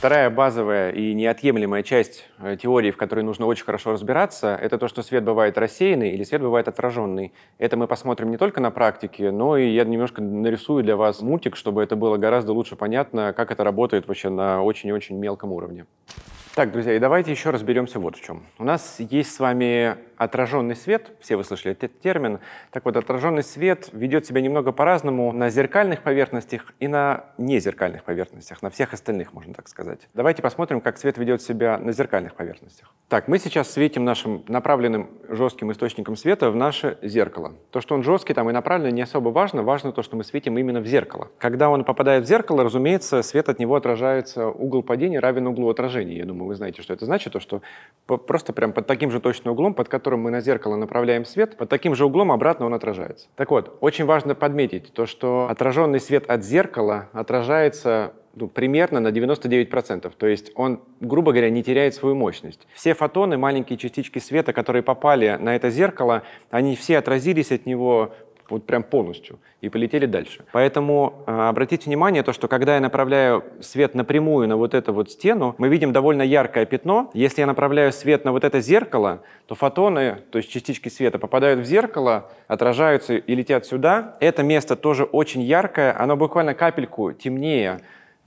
Вторая базовая и неотъемлемая часть э, теории, в которой нужно очень хорошо разбираться, это то, что свет бывает рассеянный или свет бывает отраженный. Это мы посмотрим не только на практике, но и я немножко нарисую для вас мультик, чтобы это было гораздо лучше понятно, как это работает вообще на очень-очень мелком уровне. Так, друзья, и давайте еще разберемся вот в чем. У нас есть с вами отраженный свет, все вы слышали этот термин. Так вот, отраженный свет ведет себя немного по-разному на зеркальных поверхностях и на незеркальных поверхностях, на всех остальных, можно так сказать. Давайте посмотрим, как свет ведет себя на зеркальных поверхностях. Так, мы сейчас светим нашим направленным жестким источником света в наше зеркало. То, что он жесткий там и направленный, не особо важно. Важно то, что мы светим именно в зеркало. Когда он попадает в зеркало, разумеется, свет от него отражается, угол падения равен углу отражения, я думаю углом, и вы знаете, что это значит, то что просто прям под таким же точным углом, под которым мы на зеркало направляем свет, под таким же углом обратно он отражается. Так вот, очень важно подметить то, что отраженный свет от зеркала отражается ну, примерно на 99%. То есть он, грубо говоря, не теряет свою мощность. Все фотоны, маленькие частички света, которые попали на это зеркало, они все отразились от него вот прям полностью, и полетели дальше. Поэтому э, обратите внимание, то, что когда я направляю свет напрямую на вот эту вот стену, мы видим довольно яркое пятно. Если я направляю свет на вот это зеркало, то фотоны, то есть частички света, попадают в зеркало, отражаются и летят сюда. Это место тоже очень яркое, оно буквально капельку темнее,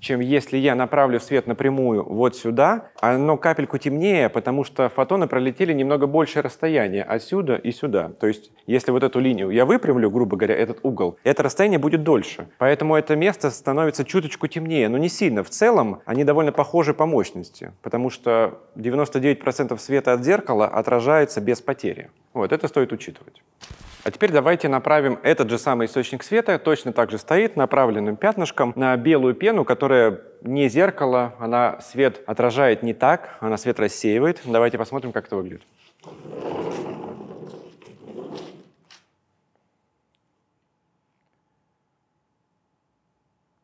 чем если я направлю свет напрямую вот сюда, оно капельку темнее, потому что фотоны пролетели немного большее расстояние отсюда и сюда. То есть, если вот эту линию я выпрямлю, грубо говоря, этот угол, это расстояние будет дольше. Поэтому это место становится чуточку темнее, но не сильно. В целом они довольно похожи по мощности, потому что 99% света от зеркала отражается без потери. Вот, это стоит учитывать. А теперь давайте направим этот же самый источник света, точно так же стоит направленным пятнышком на белую пену, которая не зеркало, она свет отражает не так, она свет рассеивает. Давайте посмотрим, как это выглядит.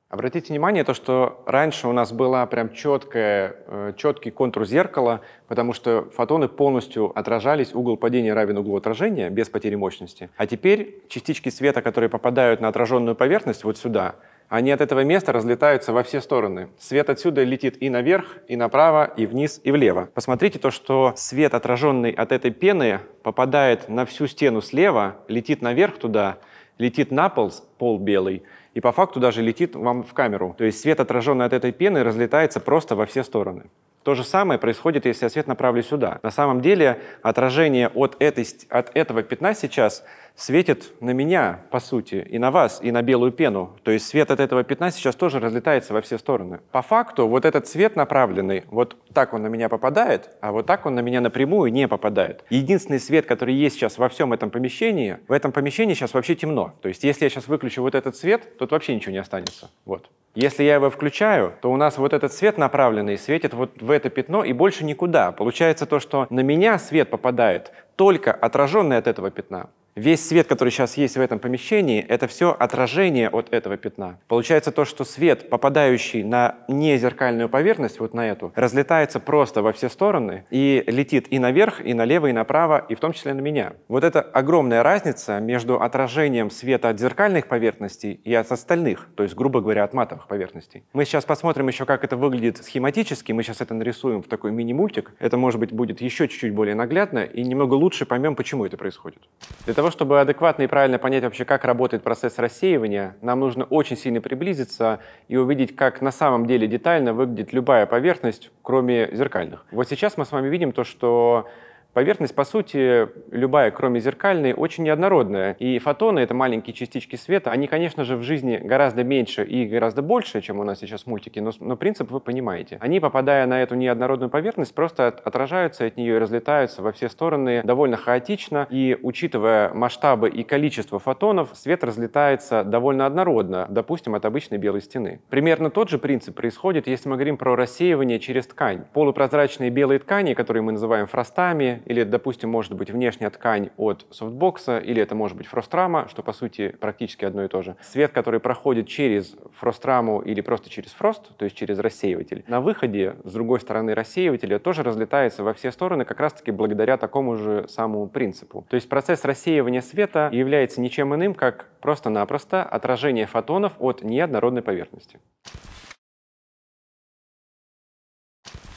Обратите внимание, то, что раньше у нас была прям четкая, э, четкий контур зеркала, потому что фотоны полностью отражались, угол падения равен углу отражения, без потери мощности. А теперь частички света, которые попадают на отраженную поверхность, вот сюда, они от этого места разлетаются во все стороны. Свет отсюда летит и наверх, и направо, и вниз, и влево. Посмотрите то, что свет, отраженный от этой пены, попадает на всю стену слева, летит наверх туда, летит на пол, пол белый, и по факту даже летит вам в камеру. То есть свет, отраженный от этой пены, разлетается просто во все стороны. То же самое происходит, если я свет направлю сюда. На самом деле отражение от, этой, от этого пятна сейчас светит на меня, по сути, и на вас, и на белую пену. То есть свет от этого пятна сейчас тоже разлетается во все стороны. По факту вот этот свет направленный, вот так он на меня попадает, а вот так он на меня напрямую не попадает. Единственный свет, который есть сейчас во всем этом помещении, в этом помещении сейчас вообще темно. То есть если я сейчас выключу вот этот свет, тут вообще ничего не останется. Вот. Если я его включаю, то у нас вот этот свет направленный светит вот в это пятно и больше никуда. Получается то, что на меня свет попадает только отраженный от этого пятна. Весь свет, который сейчас есть в этом помещении, это все отражение от этого пятна. Получается то, что свет, попадающий на незеркальную поверхность, вот на эту, разлетается просто во все стороны и летит и наверх, и налево, и направо, и в том числе на меня. Вот это огромная разница между отражением света от зеркальных поверхностей и от остальных, то есть, грубо говоря, от матовых поверхностей. Мы сейчас посмотрим еще, как это выглядит схематически. Мы сейчас это нарисуем в такой мини-мультик. Это, может быть, будет еще чуть-чуть более наглядно и немного лучше поймем, почему это происходит. Это того, чтобы адекватно и правильно понять вообще, как работает процесс рассеивания, нам нужно очень сильно приблизиться и увидеть, как на самом деле детально выглядит любая поверхность, кроме зеркальных. Вот сейчас мы с вами видим то, что Поверхность, по сути, любая, кроме зеркальной, очень неоднородная. И фотоны — это маленькие частички света. Они, конечно же, в жизни гораздо меньше и гораздо больше, чем у нас сейчас мультики, но, но принцип вы понимаете. Они, попадая на эту неоднородную поверхность, просто от, отражаются от нее и разлетаются во все стороны довольно хаотично. И, учитывая масштабы и количество фотонов, свет разлетается довольно однородно, допустим, от обычной белой стены. Примерно тот же принцип происходит, если мы говорим про рассеивание через ткань. Полупрозрачные белые ткани, которые мы называем фростами, или, допустим, может быть внешняя ткань от софтбокса, или это может быть фрострама, что, по сути, практически одно и то же. Свет, который проходит через фростраму или просто через фрост, то есть через рассеиватель, на выходе, с другой стороны рассеивателя, тоже разлетается во все стороны как раз-таки благодаря такому же самому принципу. То есть процесс рассеивания света является ничем иным, как просто-напросто отражение фотонов от неоднородной поверхности.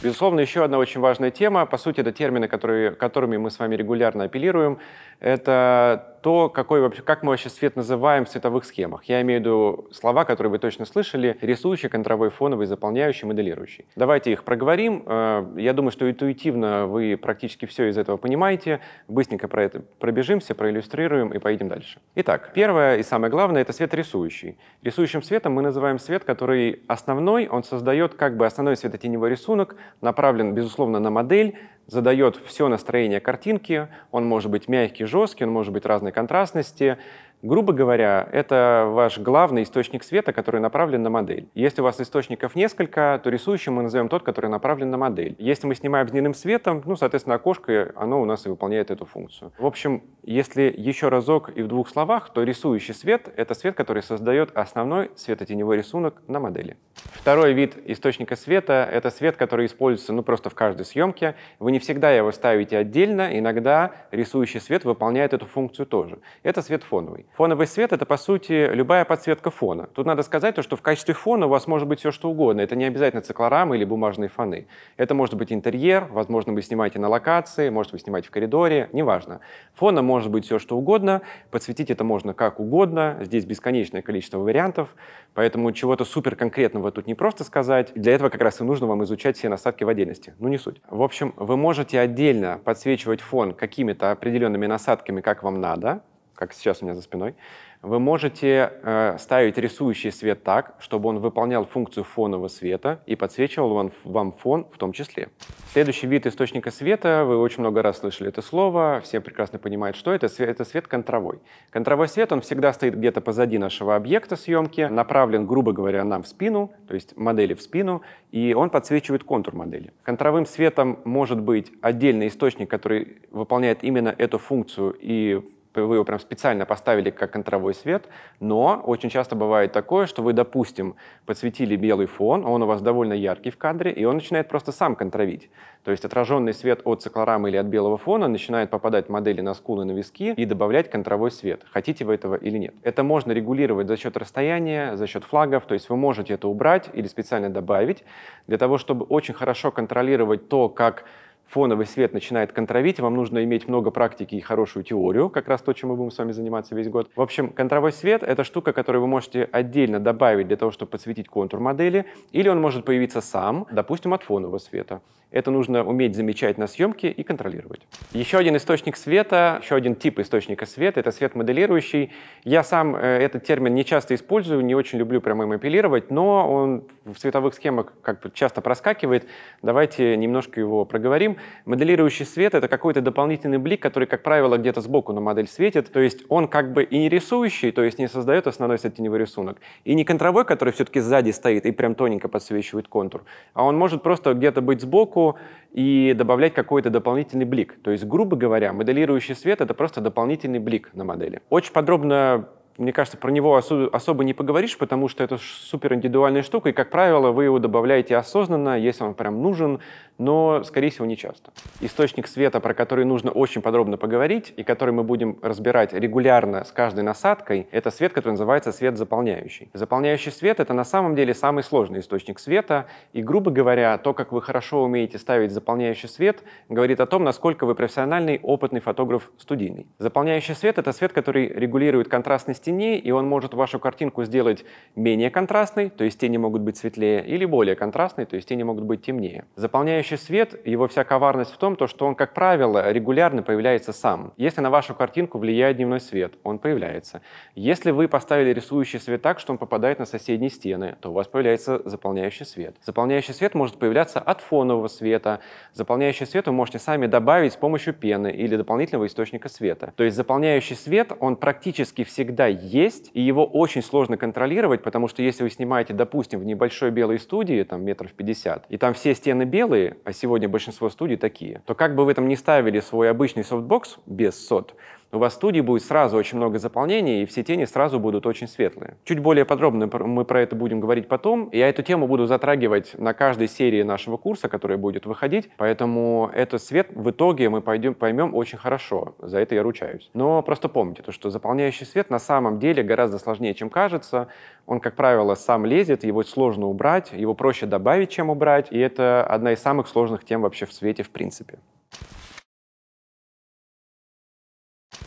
Безусловно, еще одна очень важная тема, по сути, это термины, которые, которыми мы с вами регулярно апеллируем, это то, какой вообще, как мы вообще свет называем в цветовых схемах. Я имею в виду слова, которые вы точно слышали, рисующий, контровой, фоновый, заполняющий, моделирующий. Давайте их проговорим. Э, я думаю, что интуитивно вы практически все из этого понимаете. Быстренько про это пробежимся, проиллюстрируем и поедем дальше. Итак, первое и самое главное — это свет рисующий. Рисующим светом мы называем свет, который основной, он создает как бы основной светотеневой рисунок, направлен, безусловно, на модель, задает все настроение картинки, он может быть мягкий, жесткий, он может быть разной контрастности, Грубо говоря, это ваш главный источник света, который направлен на модель. Если у вас источников несколько, то рисующим мы назовем тот, который направлен на модель. Если мы снимаем дневным светом, ну, соответственно, окошко, оно у нас и выполняет эту функцию. В общем, если еще разок и в двух словах, то рисующий свет — это свет, который создает основной светотеневой рисунок на модели. Второй вид источника света — это свет, который используется ну, просто в каждой съемке. Вы не всегда его ставите отдельно, иногда рисующий свет выполняет эту функцию тоже. Это свет фоновый. Фоновый свет — это, по сути, любая подсветка фона. Тут надо сказать то, что в качестве фона у вас может быть все что угодно. Это не обязательно циклорамы или бумажные фоны. Это может быть интерьер, возможно, вы снимаете на локации, может, вы снимаете в коридоре, неважно. Фона может быть все что угодно, подсветить это можно как угодно. Здесь бесконечное количество вариантов, поэтому чего-то супер конкретного тут не просто сказать. Для этого как раз и нужно вам изучать все насадки в отдельности. Ну, не суть. В общем, вы можете отдельно подсвечивать фон какими-то определенными насадками, как вам надо, как сейчас у меня за спиной, вы можете э, ставить рисующий свет так, чтобы он выполнял функцию фонового света и подсвечивал вам, вам фон в том числе. Следующий вид источника света, вы очень много раз слышали это слово, все прекрасно понимают, что это, это свет контровой. Контровой свет, он всегда стоит где-то позади нашего объекта съемки, направлен, грубо говоря, нам в спину, то есть модели в спину, и он подсвечивает контур модели. Контровым светом может быть отдельный источник, который выполняет именно эту функцию и вы его прям специально поставили как контровой свет, но очень часто бывает такое, что вы, допустим, подсветили белый фон, а он у вас довольно яркий в кадре, и он начинает просто сам контровить. То есть отраженный свет от циклорамы или от белого фона начинает попадать модели на скулы, на виски и добавлять контровой свет. Хотите вы этого или нет. Это можно регулировать за счет расстояния, за счет флагов, то есть вы можете это убрать или специально добавить, для того, чтобы очень хорошо контролировать то, как фоновый свет начинает контровить, вам нужно иметь много практики и хорошую теорию, как раз то, чем мы будем с вами заниматься весь год. В общем, контровой свет — это штука, которую вы можете отдельно добавить для того, чтобы подсветить контур модели, или он может появиться сам, допустим, от фонового света. Это нужно уметь замечать на съемке и контролировать. Еще один источник света, еще один тип источника света — это свет моделирующий. Я сам э, этот термин не часто использую, не очень люблю прямо им апеллировать, но он в цветовых схемах как бы часто проскакивает. Давайте немножко его проговорим говорим, моделирующий свет — это какой-то дополнительный блик, который, как правило, где-то сбоку на модель светит. То есть он как бы и не рисующий, то есть не создает основной теневой рисунок, и не контровой, который все-таки сзади стоит и прям тоненько подсвечивает контур, а он может просто где-то быть сбоку и добавлять какой-то дополнительный блик. То есть, грубо говоря, моделирующий свет — это просто дополнительный блик на модели. Очень подробно мне кажется, про него особо не поговоришь, потому что это супер индивидуальная штука, и, как правило, вы его добавляете осознанно, если он прям нужен, но, скорее всего, не часто. Источник света, про который нужно очень подробно поговорить, и который мы будем разбирать регулярно с каждой насадкой, это свет, который называется свет заполняющий. Заполняющий свет — это на самом деле самый сложный источник света, и, грубо говоря, то, как вы хорошо умеете ставить заполняющий свет, говорит о том, насколько вы профессиональный, опытный фотограф студийный. Заполняющий свет — это свет, который регулирует контрастность теней, и он может вашу картинку сделать менее контрастной, то есть тени могут быть светлее, или более контрастной, то есть тени могут быть темнее. Заполняющий Общий свет, его вся коварность в том, то, что он, как правило, регулярно появляется сам. Если на вашу картинку влияет дневной свет, он появляется. Если вы поставили рисующий свет так, что он попадает на соседние стены, то у вас появляется заполняющий свет. Заполняющий свет может появляться от фонового света. Заполняющий свет вы можете сами добавить с помощью пены или дополнительного источника света. То есть заполняющий свет, он практически всегда есть, и его очень сложно контролировать, потому что если вы снимаете, допустим, в небольшой белой студии, там метров 50, и там все стены белые, а сегодня большинство студий такие, то как бы вы там не ставили свой обычный софтбокс без сот, у вас в студии будет сразу очень много заполнений, и все тени сразу будут очень светлые. Чуть более подробно мы про это будем говорить потом. Я эту тему буду затрагивать на каждой серии нашего курса, который будет выходить, поэтому этот свет в итоге мы пойдем, поймем очень хорошо, за это я ручаюсь. Но просто помните, то, что заполняющий свет на самом деле гораздо сложнее, чем кажется. Он, как правило, сам лезет, его сложно убрать, его проще добавить, чем убрать, и это одна из самых сложных тем вообще в свете в принципе.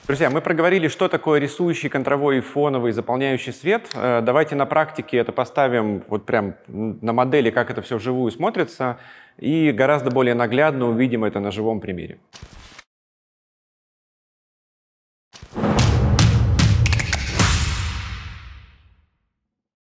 Друзья, мы проговорили, что такое рисующий, контровой, фоновый, заполняющий свет. Э, давайте на практике это поставим вот прям на модели, как это все вживую смотрится, и гораздо более наглядно увидим это на живом примере.